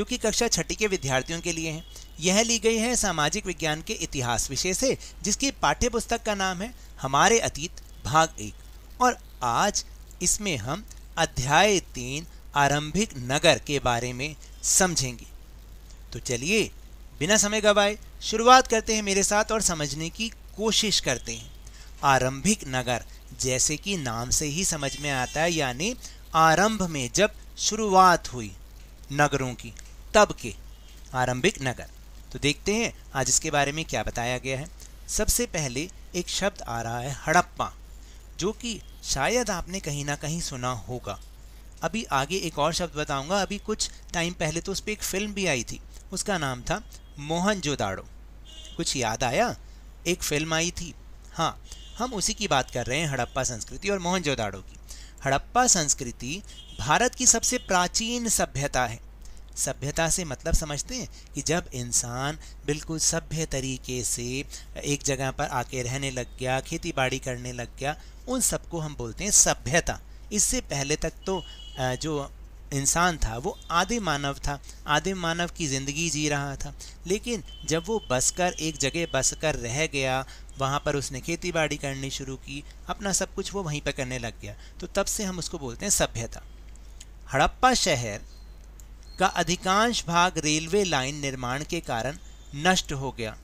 जो कि कक्षा छठी के विद्यार्थियों के लिए हैं यह ली गई है सामाजिक विज्ञान के इतिहास विषय से जिसकी पाठ्य पुस्तक का नाम है हमारे अतीत भाग एक और आज इसमें हम अध्याय तीन आरंभिक नगर के बारे में समझेंगे तो चलिए बिना समय गवाए शुरुआत करते हैं मेरे साथ और समझने की कोशिश करते हैं आरंभिक नगर जैसे कि नाम से ही समझ में आता है यानी आरंभ में जब शुरुआत हुई नगरों की तब के आरंभिक नगर तो देखते हैं आज इसके बारे में क्या बताया गया है सबसे पहले एक शब्द आ रहा है हड़प्पा जो कि शायद आपने कहीं ना कहीं सुना होगा अभी आगे एक और शब्द बताऊंगा अभी कुछ टाइम पहले तो उस पर एक फिल्म भी आई थी उसका नाम था जोदाड़ो कुछ याद आया एक फिल्म आई थी हाँ हम उसी की बात कर रहे हैं हड़प्पा संस्कृति और मोहन की हड़प्पा संस्कृति भारत की सबसे प्राचीन सभ्यता है सभ्यता से मतलब समझते हैं कि जब इंसान बिल्कुल सभ्य तरीके से एक जगह पर आके रहने लग गया खेती बाड़ी करने लग गया उन सबको हम बोलते हैं सभ्यता इससे पहले तक तो जो इंसान था वो आदि मानव था आदि मानव की ज़िंदगी जी रहा था लेकिन जब वो बसकर एक जगह बसकर रह गया वहाँ पर उसने खेती बाड़ी करनी शुरू की अपना सब कुछ वो वहीं पर करने लग गया तो तब से हम उसको बोलते हैं सभ्यता हड़प्पा शहर का अधिकांश भाग रेलवे लाइन निर्माण के कारण नष्ट हो गया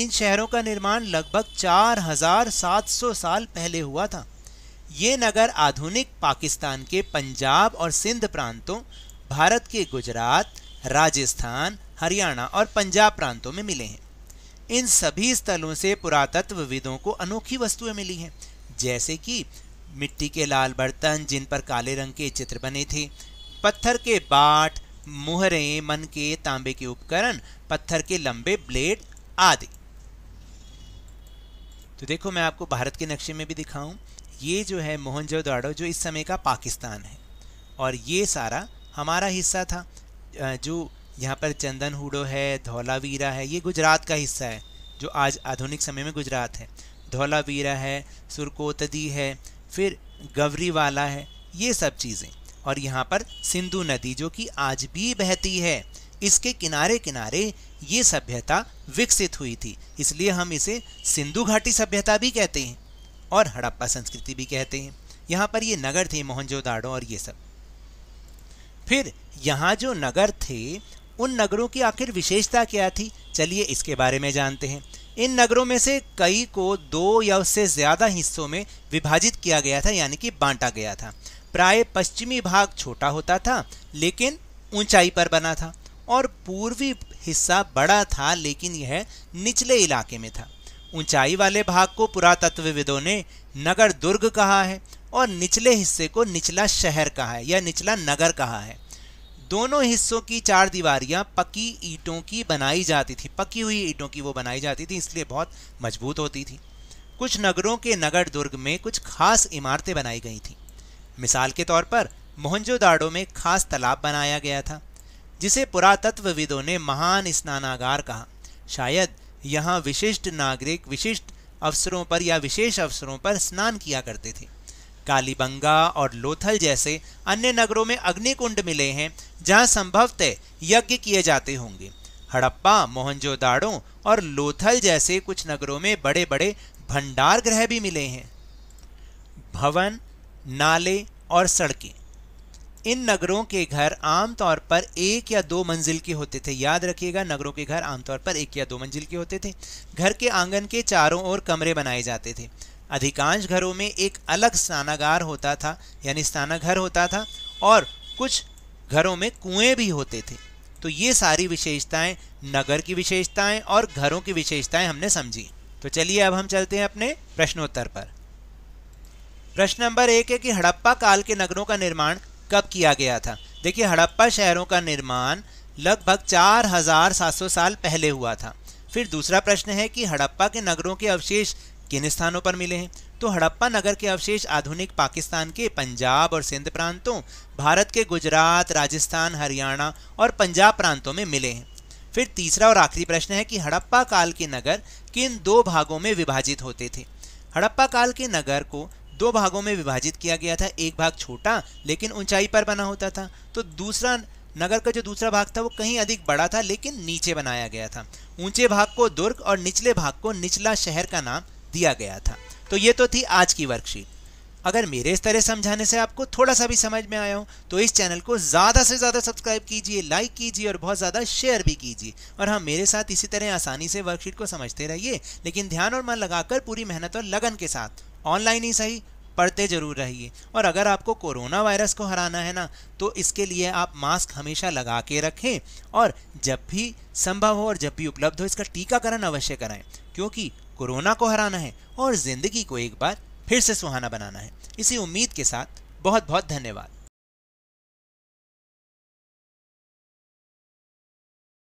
इन शहरों का निर्माण लगभग 4,700 साल पहले हुआ था ये नगर आधुनिक पाकिस्तान के पंजाब और सिंध प्रांतों भारत के गुजरात राजस्थान हरियाणा और पंजाब प्रांतों में मिले हैं इन सभी स्थलों से पुरातत्वविदों को अनोखी वस्तुएं मिली हैं जैसे कि मिट्टी के लाल बर्तन जिन पर काले रंग के चित्र बने थे पत्थर के बाट मुहरें मन के तांबे के उपकरण पत्थर के लंबे ब्लेड आदि तो देखो मैं आपको भारत के नक्शे में भी दिखाऊं ये जो है मोहनजोदाड़ो जो इस समय का पाकिस्तान है और ये सारा हमारा हिस्सा था जो यहाँ पर चंदन हुडो है धौलावीरा है ये गुजरात का हिस्सा है जो आज आधुनिक समय में गुजरात है धौलावीरा है सुरकोतदी है फिर गवरीवाला है ये सब चीज़ें और यहाँ पर सिंधु नदी जो कि आज भी बहती है इसके किनारे किनारे ये सभ्यता विकसित हुई थी इसलिए हम इसे सिंधु घाटी सभ्यता भी कहते हैं और हड़प्पा संस्कृति भी कहते हैं यहाँ पर ये नगर थे मोहनजोदाड़ो और ये सब फिर यहाँ जो नगर थे उन नगरों की आखिर विशेषता क्या थी चलिए इसके बारे में जानते हैं इन नगरों में से कई को दो या उससे ज़्यादा हिस्सों में विभाजित किया गया था यानी कि बांटा गया था प्राय पश्चिमी भाग छोटा होता था लेकिन ऊंचाई पर बना था और पूर्वी हिस्सा बड़ा था लेकिन यह निचले इलाके में था ऊंचाई वाले भाग को पुरातत्वविदों ने नगर दुर्ग कहा है और निचले हिस्से को निचला शहर कहा है या निचला नगर कहा है दोनों हिस्सों की चार दीवारियाँ पकी ईंटों की बनाई जाती थी पकी हुई ईंटों की वो बनाई जाती थी इसलिए बहुत मजबूत होती थी कुछ नगरों के नगर दुर्ग में कुछ खास इमारतें बनाई गई थी मिसाल के तौर पर मोहनजोदाड़ो में खास तालाब बनाया गया था जिसे पुरातत्वविदों ने महान स्नानागार कहा शायद यहाँ विशिष्ट नागरिक विशिष्ट अवसरों पर या विशेष अवसरों पर स्नान किया करते थे कालीबंगा और लोथल जैसे अन्य नगरों में अग्निकुंड मिले हैं जहाँ संभवतः यज्ञ किए जाते होंगे हड़प्पा मोहनजोदाड़ो और लोथल जैसे कुछ नगरों में बड़े बड़े भंडार गृह भी मिले हैं भवन नाले और सड़कें इन नगरों के घर आमतौर पर एक या दो मंजिल के होते थे याद रखिएगा नगरों के घर आमतौर पर एक या दो मंजिल के होते थे घर के आंगन के चारों ओर कमरे बनाए जाते थे अधिकांश घरों में एक अलग स्नानागार होता था यानी स्नानाघर होता था और कुछ घरों में कुएं भी होते थे तो ये सारी विशेषताएं नगर की विशेषताएं और घरों की विशेषताएं हमने समझी तो चलिए अब हम चलते हैं अपने प्रश्नोत्तर पर प्रश्न नंबर एक है कि हड़प्पा काल के नगरों का निर्माण कब किया गया था देखिए हड़प्पा शहरों का निर्माण लगभग चार हजार सात सौ साल पहले हुआ था फिर दूसरा प्रश्न है कि हड़प्पा के नगरों के अवशेष किन स्थानों पर मिले हैं तो हड़प्पा नगर के अवशेष आधुनिक पाकिस्तान के पंजाब और सिंध प्रांतों भारत के गुजरात राजस्थान हरियाणा और पंजाब प्रांतों में मिले हैं फिर तीसरा और आखिरी प्रश्न है कि हड़प्पा काल के नगर किन दो भागों में विभाजित होते थे हड़प्पा काल के नगर को दो भागों में विभाजित किया गया था एक भाग छोटा लेकिन ऊंचाई पर बना होता था तो दूसरा नगर का जो दूसरा भाग था वो कहीं अधिक बड़ा था लेकिन नीचे बनाया गया था ऊंचे भाग को दुर्ग और निचले भाग को निचला शहर का नाम दिया गया था तो ये तो थी आज की वर्कशीट अगर मेरे इस तरह समझाने से आपको थोड़ा सा भी समझ में आया हो तो इस चैनल को ज़्यादा से ज़्यादा सब्सक्राइब कीजिए लाइक कीजिए और बहुत ज़्यादा शेयर भी कीजिए और हाँ मेरे साथ इसी तरह आसानी से वर्कशीट को समझते रहिए लेकिन ध्यान और मन लगाकर पूरी मेहनत और लगन के साथ ऑनलाइन ही सही पढ़ते ज़रूर रहिए और अगर आपको कोरोना वायरस को हराना है ना तो इसके लिए आप मास्क हमेशा लगा के रखें और जब भी संभव हो और जब भी उपलब्ध हो इसका टीकाकरण अवश्य कराएं क्योंकि कोरोना को हराना है और ज़िंदगी को एक बार फिर से सुहाना बनाना है इसी उम्मीद के साथ बहुत बहुत धन्यवाद